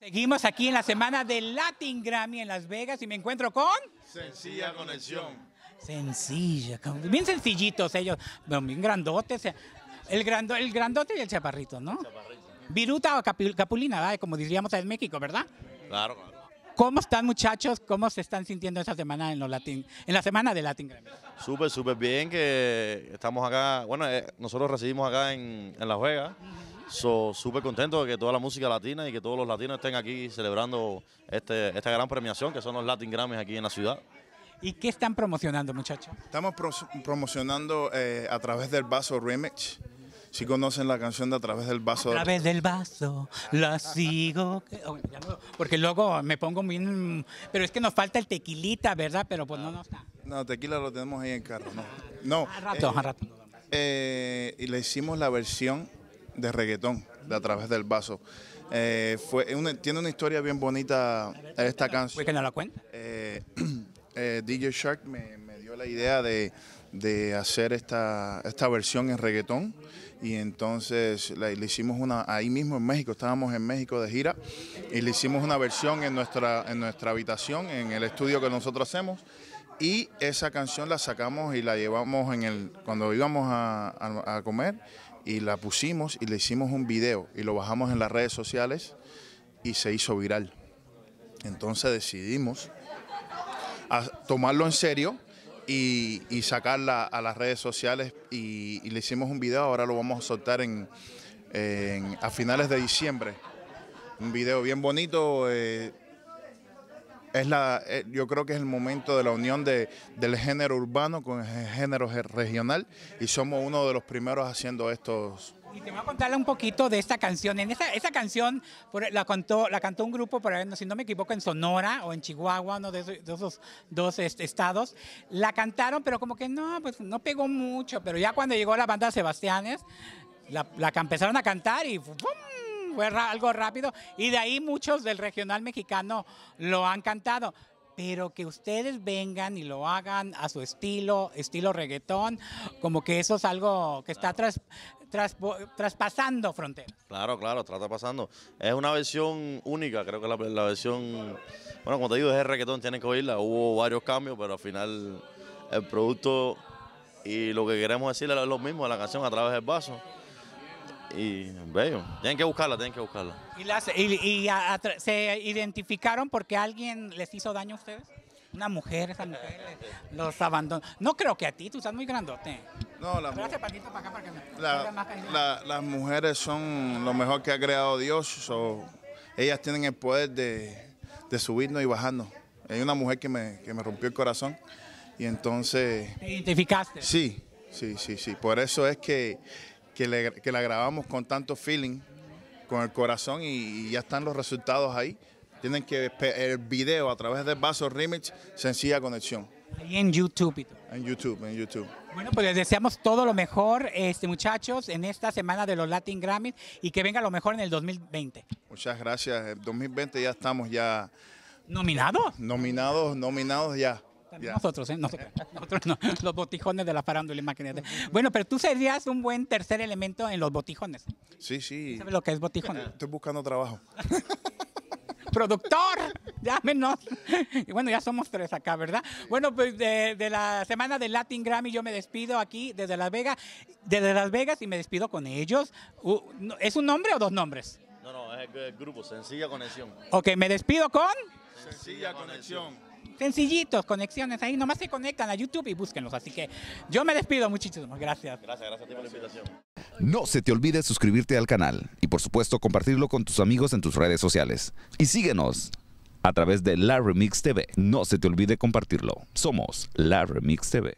Seguimos aquí en la semana del Latin Grammy en Las Vegas y me encuentro con... Sencilla conexión. Sencilla, bien sencillitos ellos, bien grandotes. Eh. El, grandote y el chaparrito, ¿no? Viruta o capulina, como diríamos en México, ¿verdad? Claro, ¿Cómo están muchachos? ¿Cómo se están sintiendo esta semana en los Latin, en la semana de Latin Grammy? Súper, súper bien que estamos acá. Bueno, eh, nosotros recibimos acá en, La Juega. So, súper contento de que toda la música latina y que todos los latinos estén aquí celebrando este, esta gran premiación que son los Latin Grammys aquí en la ciudad. ¿Y qué están promocionando, muchachos? Estamos promocionando eh, a través del vaso Remix. Si conocen la canción de A través del vaso. A través del vaso, la sigo. Oh, porque luego me pongo bien. Pero es que nos falta el tequilita, ¿verdad? Pero pues no nos está. No, tequila lo tenemos ahí en carro, ¿no? No. A eh, eh, y le hicimos la versión de reggaetón, de A través del vaso. Eh, fue tiene una historia bien bonita esta canción. que no la cuenta? Eh, eh, DJ Shark me, dio la idea de, hacer esta, esta, versión en reggaetón y entonces le, hicimos una, ahí mismo en México, estábamos en México de gira y le hicimos una versión en nuestra, en nuestra habitación, en el estudio que nosotros hacemos y esa canción la sacamos y la llevamos en el cuando íbamos a, a comer y la pusimos y le hicimos un video y lo bajamos en las redes sociales y se hizo viral. Entonces decidimos tomarlo en serio y, sacarla a las redes sociales y, le hicimos un video, ahora lo vamos a soltar en, a finales de diciembre. Un video bien bonito, eh, es la, eh, yo creo que es el momento de la unión de, del género urbano con el género regional y somos uno de los primeros haciendo estos. Y te voy a contarle un poquito de esta canción. En esta, esta canción la, cantó, la cantó un grupo, por, si no me equivoco, en Sonora o en Chihuahua, uno de esos, dos este, estados. La cantaron, pero como que no, pues no pegó mucho. Pero ya cuando llegó la banda Sebastianes, la, la empezaron a cantar y ¡pum! fue algo rápido y de ahí muchos del regional mexicano lo han cantado pero que ustedes vengan y lo hagan a su estilo, estilo reggaetón, como que eso es algo que está traspasando fronteras. Claro, claro, traspasando. Es una versión única, creo que la, la versión, bueno, como te digo, es reggaetón, tienen que oírla, hubo varios cambios, pero al final el producto y lo que queremos decirle es lo mismo de la canción a través del vaso y bello. Tienen que buscarla, tienen que buscarla. ¿Y, se identificaron porque alguien les hizo daño a ustedes? Una mujer, esa mujer los abandonó. No creo que a ti, tú estás muy grandote. No, las la, Las mujeres son lo mejor que ha creado Dios. ellas tienen el poder de, subirnos y bajarnos. Hay una mujer que me, que me rompió el corazón y entonces... ¿Te identificaste? Sí, sí, sí, sí. Por eso es que que, la grabamos con tanto feeling, con el corazón y, ya están los resultados ahí. Tienen que el video a través de Vaso Remix, sencilla conexión. Ahí en YouTube. En YouTube, en YouTube. Bueno, pues les deseamos todo lo mejor, este, muchachos, en esta semana de los Latin Grammys y que venga lo mejor en el 2020. Muchas gracias. El 2020 ya estamos ya... ¿Nominados? Nominados, nominados ya nosotros, ¿eh? nosotros, los botijones de la farándula, imagínate. Bueno, pero tú serías un buen tercer elemento en los botijones. Sí, sí. ¿Sabes lo que es botijones Estoy buscando trabajo. productor, llámenos. Y bueno, ya somos tres acá, ¿verdad? Bueno, pues de, la semana del Latin Grammy yo me despido aquí desde Las Vegas, desde Las Vegas y me despido con ellos. ¿Es un nombre o dos nombres? No, no, es el grupo, Sencilla Conexión. Ok, me despido con... Sencilla Conexión sencillitos, conexiones ahí, nomás se conectan a YouTube y búsquenlos. Así que yo me despido, muchísimas gracias. Gracias, gracias por la invitación. No se te olvide suscribirte al canal y por supuesto compartirlo con tus amigos en tus redes sociales. Y síguenos a través de La Remix TV. No se te olvide compartirlo. Somos La Remix TV.